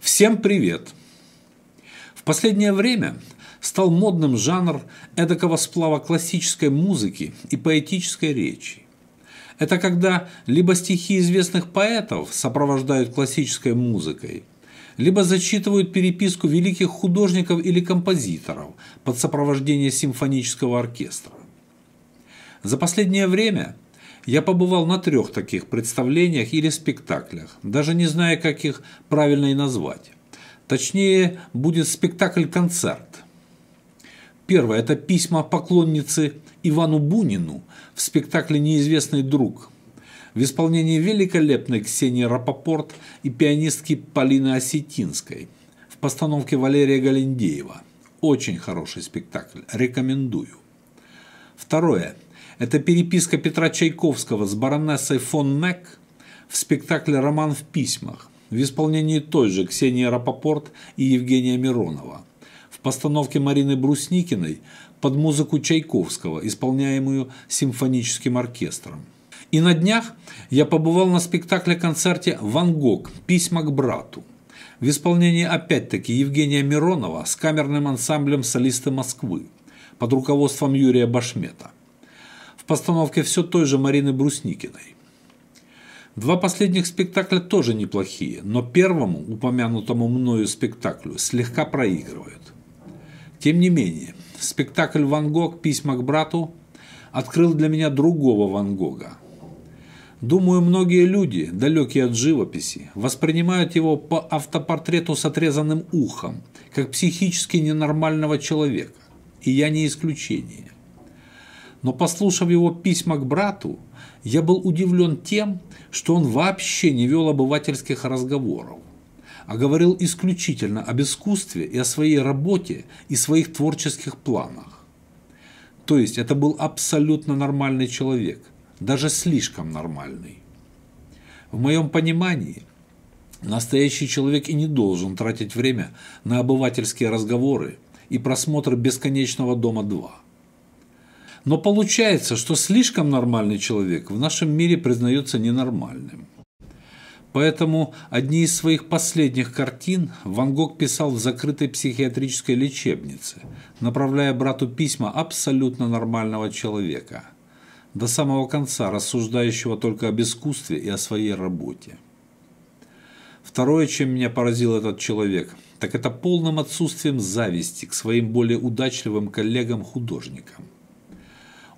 Всем привет! В последнее время стал модным жанр эдакого сплава классической музыки и поэтической речи. Это когда либо стихи известных поэтов сопровождают классической музыкой, либо зачитывают переписку великих художников или композиторов под сопровождение симфонического оркестра. За последнее время я побывал на трех таких представлениях или спектаклях, даже не зная, как их правильно и назвать. Точнее, будет спектакль-концерт. Первое – это письма поклонницы Ивану Бунину в спектакле «Неизвестный друг» в исполнении великолепной Ксении Рапопорт и пианистки Полины Осетинской в постановке Валерия Галиндеева. Очень хороший спектакль, рекомендую. Второе – это переписка Петра Чайковского с баронессой фон Мек в спектакле «Роман в письмах» в исполнении той же Ксении Рапопорт и Евгения Миронова. В постановке Марины Брусникиной под музыку Чайковского, исполняемую симфоническим оркестром. И на днях я побывал на спектакле-концерте «Ван Гог. Письма к брату» в исполнении опять-таки Евгения Миронова с камерным ансамблем солисты Москвы под руководством Юрия Башмета – постановке все той же Марины Брусникиной. Два последних спектакля тоже неплохие, но первому, упомянутому мною спектаклю, слегка проигрывают. Тем не менее, спектакль «Ван Гог. Письма к брату» открыл для меня другого Ван Гога. Думаю, многие люди, далекие от живописи, воспринимают его по автопортрету с отрезанным ухом, как психически ненормального человека. И я не исключение. Но послушав его письма к брату, я был удивлен тем, что он вообще не вел обывательских разговоров, а говорил исключительно об искусстве и о своей работе и своих творческих планах. То есть это был абсолютно нормальный человек, даже слишком нормальный. В моем понимании – Настоящий человек и не должен тратить время на обывательские разговоры и просмотр «Бесконечного дома 2». Но получается, что слишком нормальный человек в нашем мире признается ненормальным. Поэтому одни из своих последних картин Ван Гог писал в закрытой психиатрической лечебнице, направляя брату письма абсолютно нормального человека, до самого конца рассуждающего только об искусстве и о своей работе. Второе, чем меня поразил этот человек, так это полным отсутствием зависти к своим более удачливым коллегам-художникам –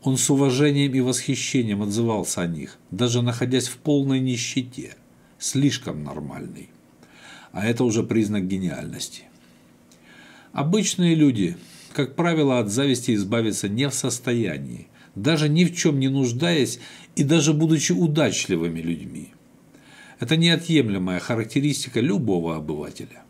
он с уважением и восхищением отзывался о них, даже находясь в полной нищете. Слишком нормальный. А это уже признак гениальности. Обычные люди, как правило, от зависти избавиться не в состоянии, даже ни в чем не нуждаясь и даже будучи удачливыми людьми. Это неотъемлемая характеристика любого обывателя.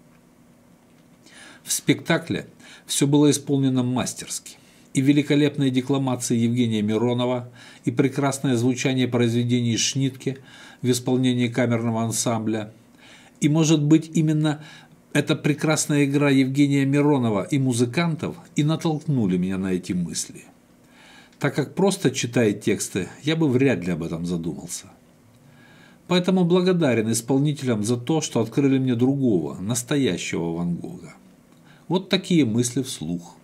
В спектакле все было исполнено мастерски – и великолепная декламация Евгения Миронова, и прекрасное звучание произведений Шнитке в исполнении камерного ансамбля. И, может быть, именно эта прекрасная игра Евгения Миронова и музыкантов и натолкнули меня на эти мысли. Так как просто читая тексты, я бы вряд ли об этом задумался. Поэтому благодарен исполнителям за то, что открыли мне другого, настоящего Ван Гога. Вот такие мысли вслух.